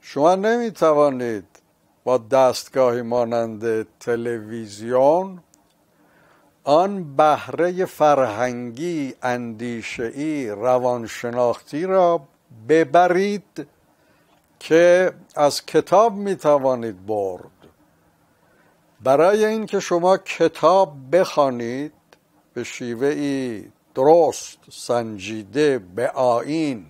شما نمی توانید با دستگاهی مانند تلویزیون آن بهره فرهنگی ای روانشناختی را ببرید که از کتاب می توانید برد برای اینکه شما کتاب بخوانید به شیوه ای درست سنجیده به آین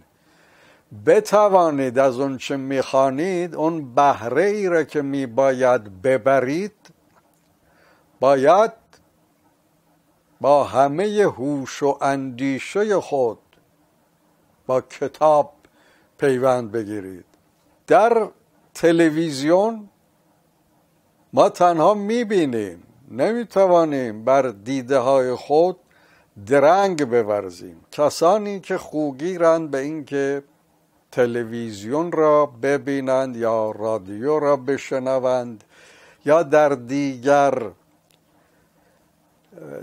بتوانید از اون چه میخوانید اون بهره ای را که میباید ببرید باید با همه هوش و اندیشه خود با کتاب پیوند بگیرید در تلویزیون ما تنها میبینیم نمیتوانیم بر دیده های خود درنگ بورزیم کسانی که خوگیرند به اینکه تلویزیون را ببینند یا رادیو را بشنوند یا در دیگر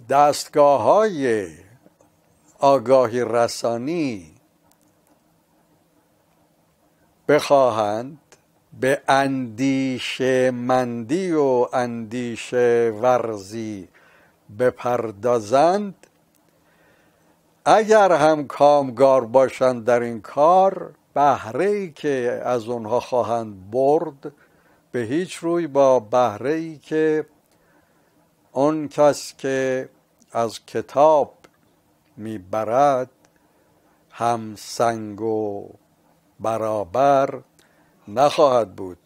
دستگاه های آگاهی رسانی بخواهند به اندیشه مندی و اندیشه ورزی بپردازند اگر هم کامگار باشند در این کار بهره ای که از اونها خواهند برد به هیچ روی با بهره ای که اون کس که از کتاب میبرد هم سنگ و برابر نخواهد بود